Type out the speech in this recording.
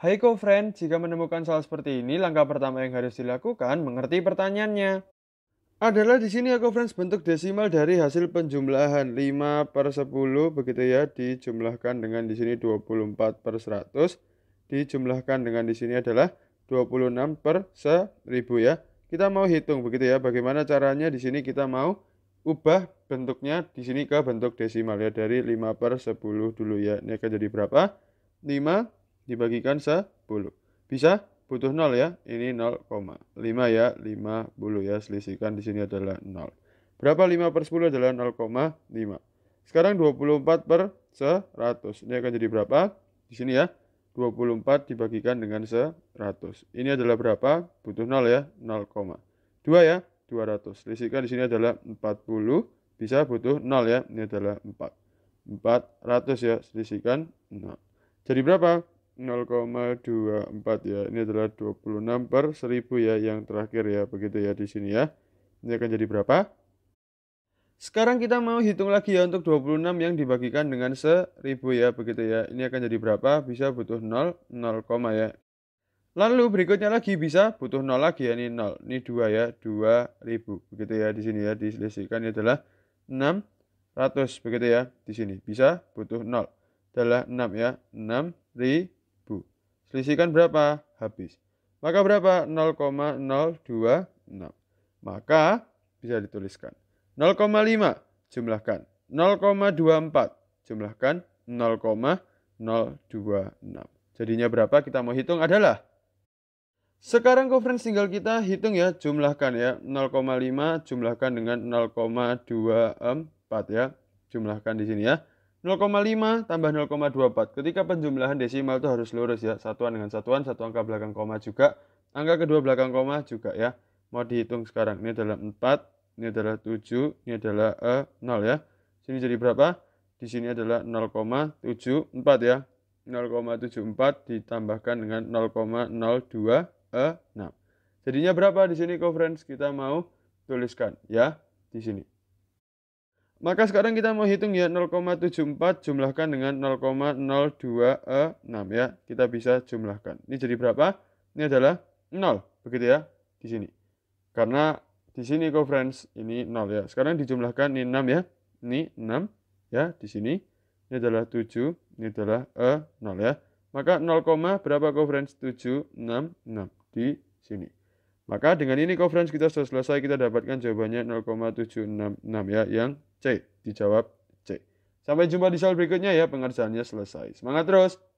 Hai co-friend, jika menemukan soal seperti ini, langkah pertama yang harus dilakukan mengerti pertanyaannya. Adalah di sini ya co-friends bentuk desimal dari hasil penjumlahan 5 per 10 begitu ya dijumlahkan dengan di sini 24 per 100 dijumlahkan dengan di sini adalah 26 per 1000 ya. Kita mau hitung begitu ya bagaimana caranya di sini kita mau ubah bentuknya di sini ke bentuk desimal ya dari 5 per 10 dulu ya. Ini akan jadi berapa? 5 dibagikan 10. Bisa? Butuh 0 ya. Ini 0,5 ya, 50 ya. Selisihkan di sini adalah 0. Berapa 5 per 10 adalah 0,5. Sekarang 24 per 100. Ini akan jadi berapa? Di sini ya. 24 dibagikan dengan 100. Ini adalah berapa? Butuh 0 ya. 0, 2 ya. 200. Selisihkan di sini adalah 40. Bisa butuh 0 ya. Ini adalah 4. 400 ya. Selisihkan 0. Jadi berapa? 0,24 ya. Ini adalah 26 per 1000 ya yang terakhir ya. Begitu ya di sini ya. Ini akan jadi berapa? Sekarang kita mau hitung lagi ya untuk 26 yang dibagikan dengan 1000 ya. Begitu ya. Ini akan jadi berapa? Bisa butuh 0, 0, ya. Lalu berikutnya lagi bisa butuh 0 lagi ya. Ini 0, ini 2 ya. 2000. Begitu ya di sini ya. Diselisihkan ini adalah 600. Begitu ya di sini. Bisa butuh 0. Adalah 6 ya. 6 ribu Selisihkan berapa? Habis. Maka berapa? 0,026. Maka bisa dituliskan. 0,5 jumlahkan. 0,24 jumlahkan. 0,026. Jadinya berapa kita mau hitung adalah sekarang conference tinggal kita hitung ya, jumlahkan ya. 0,5 jumlahkan dengan 0,24 ya. Jumlahkan di sini ya. 0,5 tambah 0,24. Ketika penjumlahan desimal itu harus lurus ya. Satuan dengan satuan, satu angka belakang koma juga. Angka kedua belakang koma juga ya. Mau dihitung sekarang. Ini adalah 4, ini adalah 7, ini adalah eh, 0 ya. Sini jadi berapa? Di sini adalah 0,74 ya. 0,74 ditambahkan dengan 0,02 eh, 6. Jadinya berapa di sini, co-friends? Kita mau tuliskan ya di sini. Maka sekarang kita mau hitung ya 0,74 jumlahkan dengan 0,026 ya. Kita bisa jumlahkan. Ini jadi berapa? Ini adalah 0. Begitu ya di sini. Karena di sini friends ini 0 ya. Sekarang dijumlahkan ini 6 ya. Ini 6 ya di sini. Ini adalah 7, ini adalah e eh, 0 ya. Maka 0, berapa friends 7, 6, 6 di sini. Maka dengan ini conference kita sudah selesai, kita dapatkan jawabannya 0,766 ya, yang C, dijawab C. Sampai jumpa di soal berikutnya ya, pengerjaannya selesai. Semangat terus!